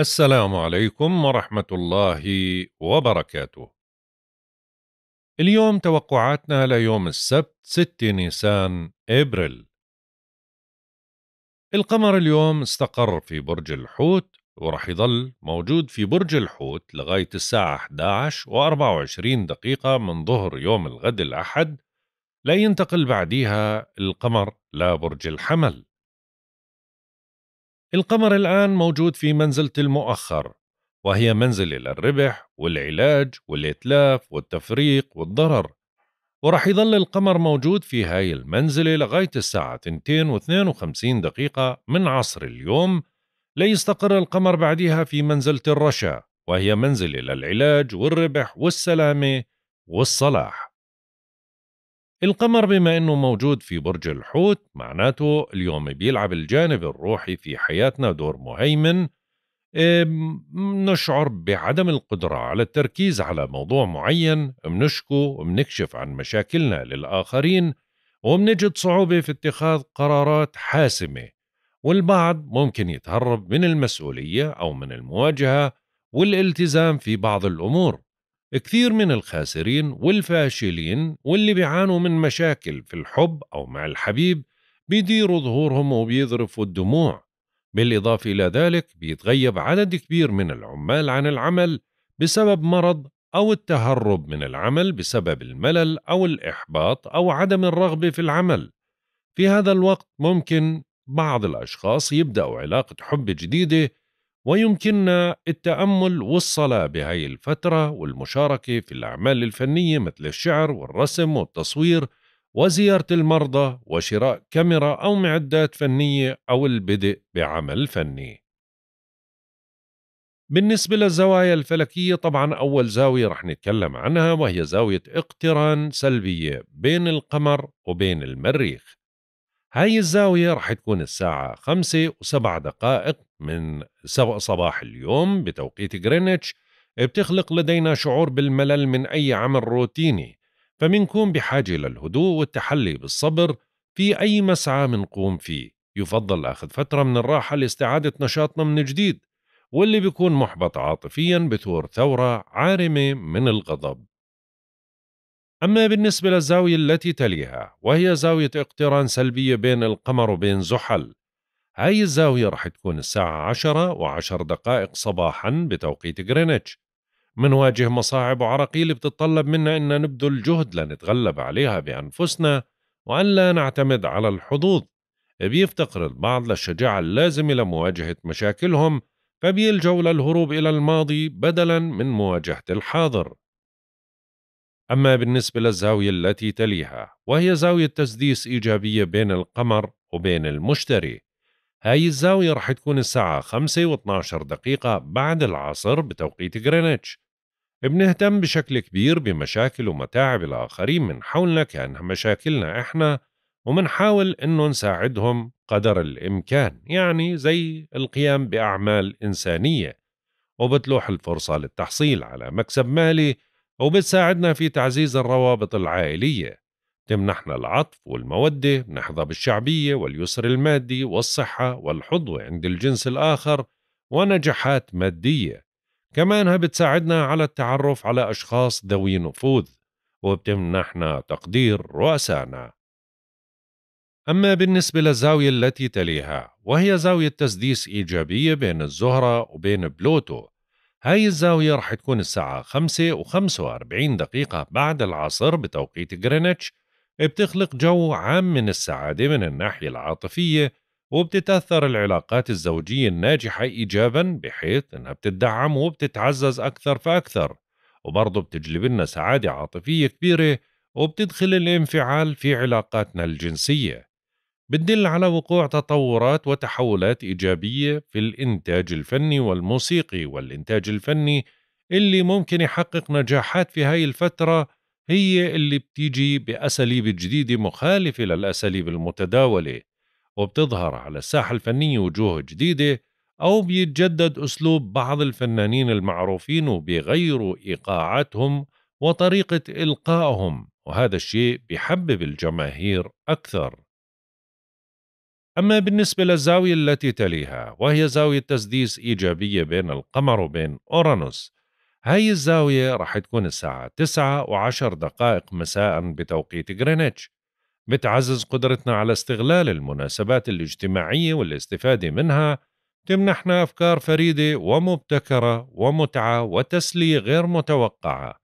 السلام عليكم ورحمة الله وبركاته. اليوم توقعاتنا ليوم السبت 6 نيسان ابريل. القمر اليوم استقر في برج الحوت ورح يظل موجود في برج الحوت لغاية الساعة 11 و24 دقيقة من ظهر يوم الغد الأحد لينتقل بعديها القمر لبرج الحمل القمر الآن موجود في منزلة المؤخر وهي منزلة للربح والعلاج والإتلاف والتفريق والضرر ورح يظل القمر موجود في هاي المنزلة لغاية الساعة 2:52 دقيقة من عصر اليوم ليستقر القمر بعدها في منزلة الرشا وهي منزلة للعلاج والربح والسلامة والصلاح القمر بما انه موجود في برج الحوت معناته اليوم بيلعب الجانب الروحي في حياتنا دور مهيمن نشعر بعدم القدرة على التركيز على موضوع معين منشكو ومنكشف عن مشاكلنا للآخرين ومنجد صعوبة في اتخاذ قرارات حاسمة والبعض ممكن يتهرب من المسؤولية أو من المواجهة والالتزام في بعض الأمور كثير من الخاسرين والفاشلين واللي بيعانوا من مشاكل في الحب أو مع الحبيب بيديروا ظهورهم وبيذرفوا الدموع بالإضافة إلى ذلك بيتغيب عدد كبير من العمال عن العمل بسبب مرض أو التهرب من العمل بسبب الملل أو الإحباط أو عدم الرغبة في العمل في هذا الوقت ممكن بعض الأشخاص يبدأوا علاقة حب جديدة ويمكننا التأمل والصلاة بهاي الفترة والمشاركة في الأعمال الفنية مثل الشعر والرسم والتصوير وزيارة المرضى وشراء كاميرا أو معدات فنية أو البدء بعمل فني. بالنسبة للزوايا الفلكية طبعا أول زاوية رح نتكلم عنها وهي زاوية اقتران سلبية بين القمر وبين المريخ هاي الزاوية رح تكون الساعة خمسة و دقائق من صباح اليوم بتوقيت غرينتش بتخلق لدينا شعور بالملل من أي عمل روتيني فمنكون بحاجة للهدوء والتحلي بالصبر في أي مسعى منقوم فيه يفضل أخذ فترة من الراحة لاستعادة نشاطنا من جديد واللي بيكون محبط عاطفيا بثور ثورة عارمة من الغضب أما بالنسبة للزاوية التي تليها وهي زاوية اقتران سلبية بين القمر وبين زحل هاي الزاوية رح تكون الساعة عشرة وعشر دقائق صباحا بتوقيت غرينتش منواجه مصاعب وعراقيل بتتطلب منا أن نبذل جهد لنتغلب عليها بأنفسنا وأن لا نعتمد على الحظوظ بيفتقر البعض للشجاعة اللازمة لمواجهة مشاكلهم فبيلجوا للهروب إلى الماضي بدلا من مواجهة الحاضر أما بالنسبة للزاوية التي تليها وهي زاوية تسديس إيجابية بين القمر وبين المشتري هاي الزاوية رح تكون الساعة 5 و 12 دقيقة بعد العصر بتوقيت غرينتش بنهتم بشكل كبير بمشاكل ومتاعب الآخرين من حولنا كأنها مشاكلنا إحنا ومنحاول إنه نساعدهم قدر الإمكان يعني زي القيام بأعمال إنسانية وبتلوح الفرصة للتحصيل على مكسب مالي وبتساعدنا في تعزيز الروابط العائلية تمنحنا العطف والمودة نحظى بالشعبية واليسر المادي والصحة والحظوة عند الجنس الآخر ونجاحات مادية كمانها بتساعدنا على التعرف على أشخاص ذوي نفوذ وبتمنحنا تقدير رؤسائنا أما بالنسبة للزاوية التي تليها وهي زاوية تسديس إيجابية بين الزهرة وبين بلوتو هاي الزاوية رح تكون الساعة 5 و45 دقيقة بعد العصر بتوقيت غرينتش بتخلق جو عام من السعادة من الناحية العاطفية وبتتأثر العلاقات الزوجية الناجحة إيجابا بحيث أنها بتدعم وبتتعزز أكثر فأكثر وبرضه بتجلب لنا سعادة عاطفية كبيرة وبتدخل الانفعال في علاقاتنا الجنسية بتدل على وقوع تطورات وتحولات إيجابية في الإنتاج الفني والموسيقي والإنتاج الفني اللي ممكن يحقق نجاحات في هاي الفترة هي اللي بتيجي بأساليب جديدة مخالفة للأساليب المتداولة وبتظهر على الساحة الفنية وجوه جديدة أو بيتجدد أسلوب بعض الفنانين المعروفين وبيغيروا إيقاعاتهم وطريقة إلقائهم وهذا الشيء بيحبب الجماهير أكثر أما بالنسبة للزاوية التي تليها وهي زاوية تسديس إيجابية بين القمر وبين أورانوس هاي الزاوية رح تكون الساعة 9 وعشر دقائق مساء بتوقيت غرينتش بتعزز قدرتنا على استغلال المناسبات الاجتماعية والاستفادة منها تمنحنا أفكار فريدة ومبتكرة ومتعة وتسلية غير متوقعة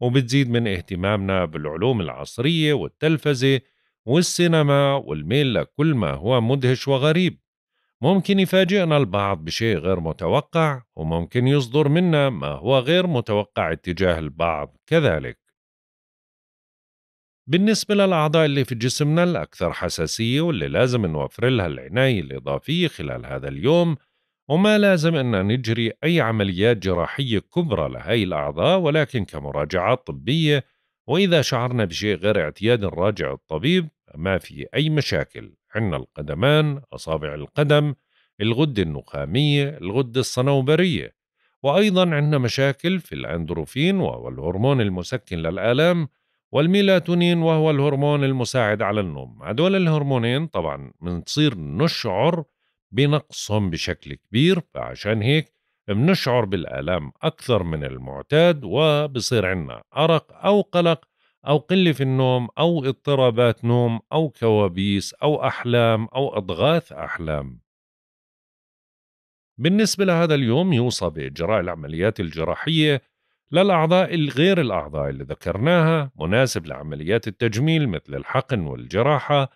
وبتزيد من اهتمامنا بالعلوم العصرية والتلفزة والسينما والميل لكل ما هو مدهش وغريب ممكن يفاجئنا البعض بشيء غير متوقع وممكن يصدر منا ما هو غير متوقع اتجاه البعض كذلك بالنسبة للأعضاء اللي في جسمنا الأكثر حساسية واللي لازم نوفر لها العناية الإضافية خلال هذا اليوم وما لازم أن نجري أي عمليات جراحية كبرى لهي الأعضاء ولكن كمراجعات طبية وإذا شعرنا بشيء غير اعتياد راجع الطبيب ما في أي مشاكل عندنا القدمان أصابع القدم الغدة النخامية الغدة الصنوبرية وأيضا عندنا مشاكل في الأندروفين وهو الهرمون المسكن للآلام والميلاتونين وهو الهرمون المساعد على النوم هدول الهرمونين طبعا بنصير نشعر بنقصهم بشكل كبير فعشان هيك بنشعر بالآلام أكثر من المعتاد وبصير عنا أرق أو قلق أو قلة في النوم أو اضطرابات نوم أو كوابيس أو أحلام أو أضغاث أحلام بالنسبة لهذا اليوم يوصى بإجراء العمليات الجراحية للأعضاء الغير الأعضاء اللي ذكرناها مناسب لعمليات التجميل مثل الحقن والجراحة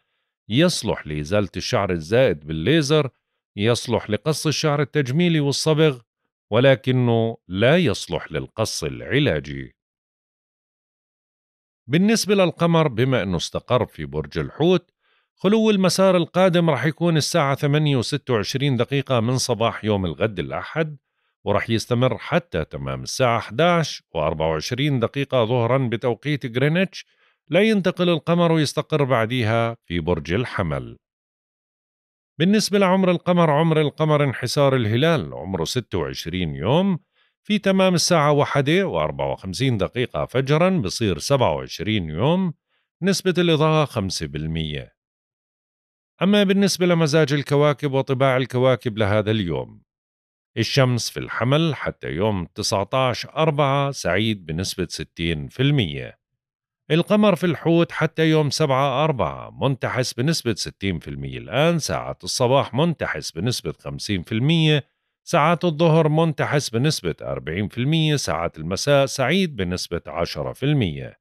يصلح لإزالة الشعر الزائد بالليزر يصلح لقص الشعر التجميلي والصبغ ولكنه لا يصلح للقص العلاجي بالنسبة للقمر بما أنه استقر في برج الحوت خلو المسار القادم رح يكون الساعة 8.26 دقيقة من صباح يوم الغد الأحد ورح يستمر حتى تمام الساعة 11.24 دقيقة ظهرا بتوقيت غرينتش لا ينتقل القمر ويستقر بعديها في برج الحمل بالنسبة لعمر القمر عمر القمر انحسار الهلال عمره 26 يوم في تمام الساعة واحدة و54 دقيقة فجرا بصير 27 يوم نسبة الإضاءة 5% أما بالنسبة لمزاج الكواكب وطباع الكواكب لهذا اليوم الشمس في الحمل حتى يوم 19 أربعة سعيد بنسبة 60% القمر في الحوت حتى يوم 7 4 منتحس بنسبة 60% الآن ساعات الصباح منتحس بنسبة 50% ساعات الظهر منتحس بنسبة 40% ساعات المساء سعيد بنسبة 10%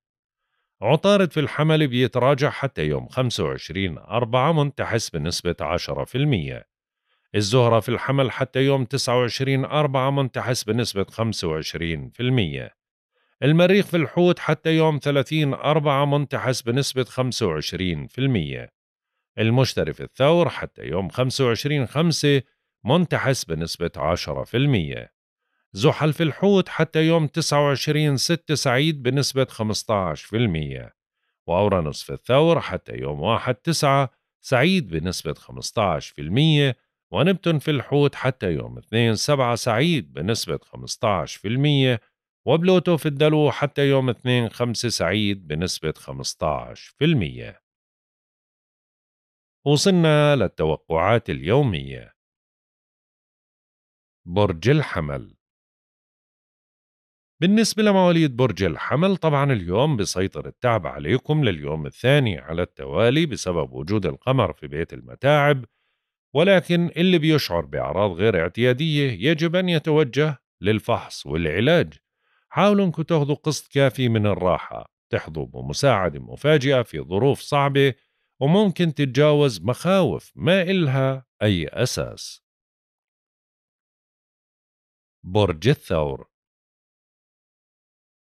عطارد في الحمل بيتراجع حتى يوم 25 4 منتحس بنسبة 10% الزهرة في الحمل حتى يوم 29 4 منتحس بنسبة 25% المريخ في الحوت حتى يوم 30 أربعة منتحس بنسبة 25% المشتري في الثور حتى يوم 25 5 منتحس بنسبة 10% زحل في الحوت حتى يوم 29 6 سعيد بنسبة 15% وأورانوس في الثور حتى يوم 1 9 سعيد بنسبة 15% ونبتون في الحوت حتى يوم 2 7 سعيد بنسبة 15% وبلوتو في الدلو حتى يوم 2 5 سعيد بنسبة 15% وصلنا للتوقعات اليومية برج الحمل بالنسبة لمواليد برج الحمل طبعا اليوم بسيطر التعب عليكم لليوم الثاني على التوالي بسبب وجود القمر في بيت المتاعب ولكن اللي بيشعر بأعراض غير اعتيادية يجب أن يتوجه للفحص والعلاج حاولوا انكم تاخذوا قسط كافي من الراحة تحظوا بمساعدة مفاجئة في ظروف صعبة وممكن تتجاوز مخاوف ما إلها أي أساس برج الثور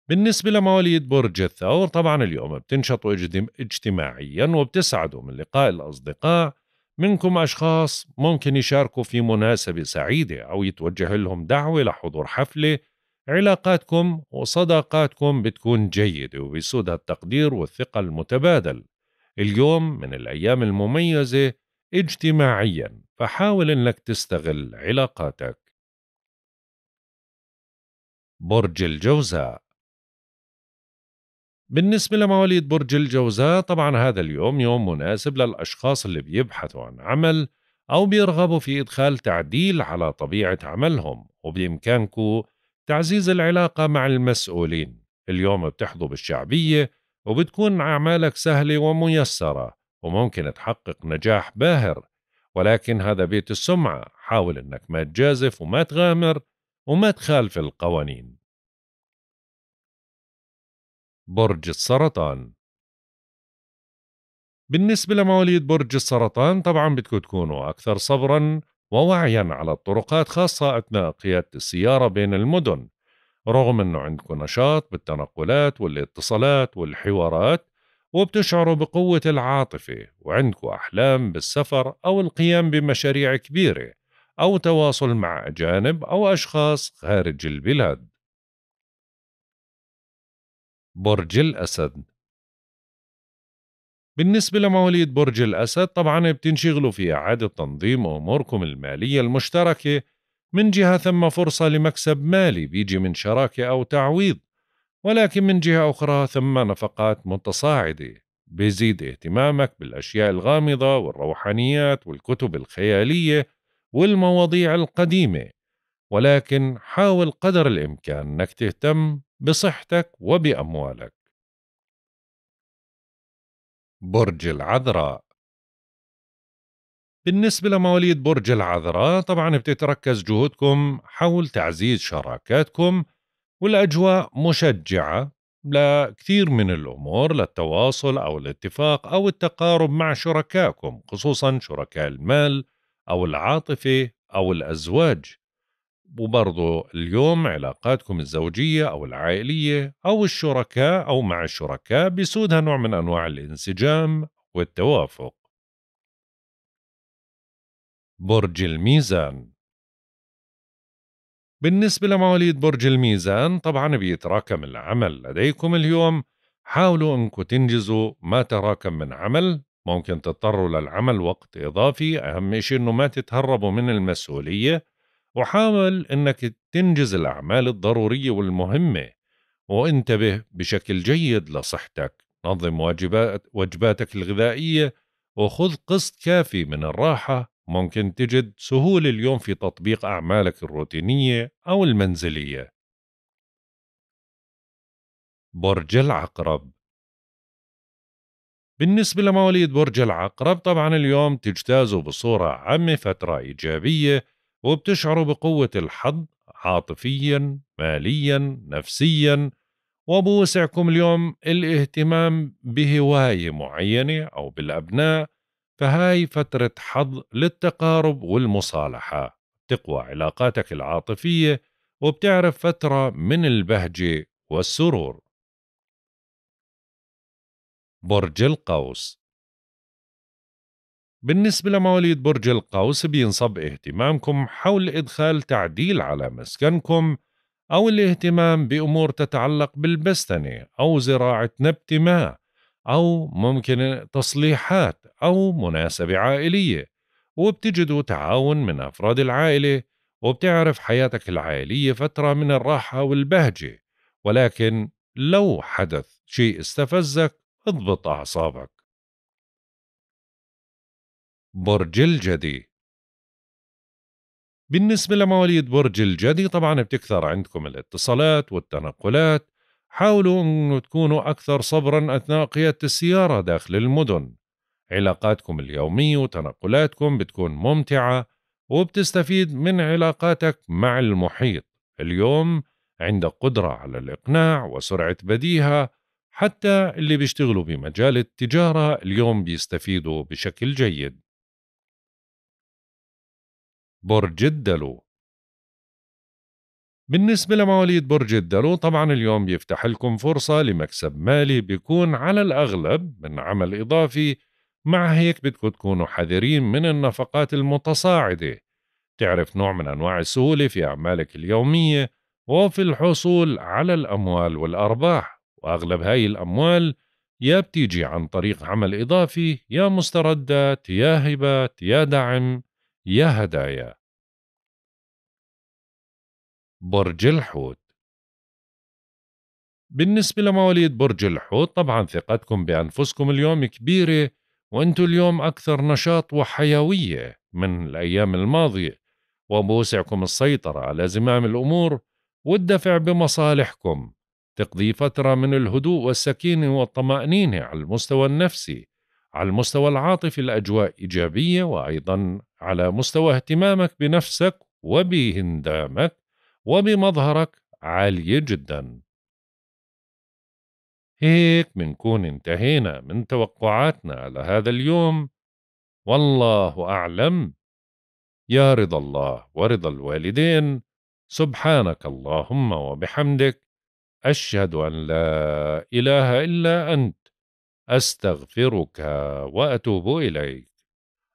بالنسبة لمواليد برج الثور طبعا اليوم بتنشطوا اجتماعيا وبتسعدوا من لقاء الأصدقاء منكم أشخاص ممكن يشاركوا في مناسبة سعيدة أو يتوجه لهم دعوة لحضور حفلة علاقاتكم وصداقاتكم بتكون جيدة وبيسودها التقدير والثقة المتبادل اليوم من الأيام المميزة اجتماعيا فحاول أنك تستغل علاقاتك برج الجوزاء بالنسبة لمواليد برج الجوزاء طبعا هذا اليوم يوم مناسب للأشخاص اللي بيبحثوا عن عمل أو بيرغبوا في إدخال تعديل على طبيعة عملهم وبإمكانكم تعزيز العلاقة مع المسؤولين اليوم بتحظوا بالشعبية وبتكون أعمالك سهلة وميسرة وممكن تحقق نجاح باهر ولكن هذا بيت السمعة حاول أنك ما تجازف وما تغامر وما تخالف القوانين برج السرطان بالنسبة لمواليد برج السرطان طبعا بدكم تكونوا أكثر صبرا ووعيا على الطرقات خاصة أثناء قيادة السيارة بين المدن رغم أنه عندكم نشاط بالتنقلات والاتصالات والحوارات وبتشعروا بقوة العاطفة وعندكم أحلام بالسفر أو القيام بمشاريع كبيرة أو تواصل مع أجانب أو أشخاص خارج البلاد برج الأسد بالنسبة لمواليد برج الأسد طبعا بتنشغلوا في إعادة تنظيم أموركم المالية المشتركة من جهة ثم فرصة لمكسب مالي بيجي من شراكة أو تعويض ولكن من جهة أخرى ثم نفقات متصاعدة بيزيد اهتمامك بالأشياء الغامضة والروحانيات والكتب الخيالية والمواضيع القديمة ولكن حاول قدر الإمكان أنك تهتم بصحتك وبأموالك برج العذراء بالنسبة لمواليد برج العذراء طبعا بتتركز جهودكم حول تعزيز شراكاتكم والأجواء مشجعة لكثير من الأمور للتواصل أو الاتفاق أو التقارب مع شركائكم خصوصا شركاء المال أو العاطفة أو الأزواج وبرضو اليوم علاقاتكم الزوجية أو العائلية أو الشركاء أو مع الشركاء بيسودها نوع من أنواع الانسجام والتوافق برج الميزان بالنسبة لمواليد برج الميزان طبعا بيتراكم العمل لديكم اليوم حاولوا انكم تنجزوا ما تراكم من عمل ممكن تضطروا للعمل وقت إضافي أهم شيء أنه ما تتهربوا من المسؤولية وحاول أنك تنجز الأعمال الضرورية والمهمة وانتبه بشكل جيد لصحتك نظم واجبات وجباتك الغذائية وخذ قسط كافي من الراحة ممكن تجد سهولة اليوم في تطبيق أعمالك الروتينية أو المنزلية برج العقرب بالنسبة لمواليد برج العقرب طبعا اليوم تجتازوا بصورة عامة فترة إيجابية وبتشعروا بقوة الحظ عاطفيا ماليا نفسيا وبوسعكم اليوم الاهتمام بهواية معينة أو بالأبناء فهاي فترة حظ للتقارب والمصالحة تقوى علاقاتك العاطفية وبتعرف فترة من البهجة والسرور برج القوس بالنسبة لمواليد برج القوس بينصب اهتمامكم حول إدخال تعديل على مسكنكم أو الاهتمام بأمور تتعلق بالبستنة أو زراعة نبت ما أو ممكن تصليحات أو مناسبة عائلية وبتجدوا تعاون من أفراد العائلة وبتعرف حياتك العائلية فترة من الراحة والبهجة ولكن لو حدث شيء استفزك اضبط أعصابك برج الجدي بالنسبة لمواليد برج الجدي طبعا بتكثر عندكم الاتصالات والتنقلات حاولوا أن تكونوا أكثر صبرا أثناء قيادة السيارة داخل المدن علاقاتكم اليومية وتنقلاتكم بتكون ممتعة وبتستفيد من علاقاتك مع المحيط اليوم عندك قدرة على الإقناع وسرعة بديهة حتى اللي بيشتغلوا بمجال التجارة اليوم بيستفيدوا بشكل جيد برج الدلو بالنسبة لمواليد برج الدلو طبعا اليوم بيفتح لكم فرصة لمكسب مالي بيكون على الأغلب من عمل إضافي مع هيك بدكم تكونوا حذرين من النفقات المتصاعدة تعرف نوع من أنواع السهولة في أعمالك اليومية وفي الحصول على الأموال والأرباح وأغلب هاي الأموال يا بتيجي عن طريق عمل إضافي يا مستردات يا هبات يا دعم يا هدايا برج الحوت بالنسبة لمواليد برج الحوت طبعا ثقتكم بأنفسكم اليوم كبيرة وأنتوا اليوم أكثر نشاط وحيوية من الأيام الماضية وبوسعكم السيطرة على زمام الأمور والدفع بمصالحكم تقضي فترة من الهدوء والسكينة والطمأنينة على المستوى النفسي على المستوى العاطفي الأجواء إيجابية وأيضا على مستوى اهتمامك بنفسك وبهندامك وبمظهرك عالية جدا هيك منكون انتهينا من توقعاتنا لهذا اليوم والله أعلم يا رضا الله ورضا الوالدين سبحانك اللهم وبحمدك أشهد أن لا إله إلا أنت أستغفرك وأتوب إليك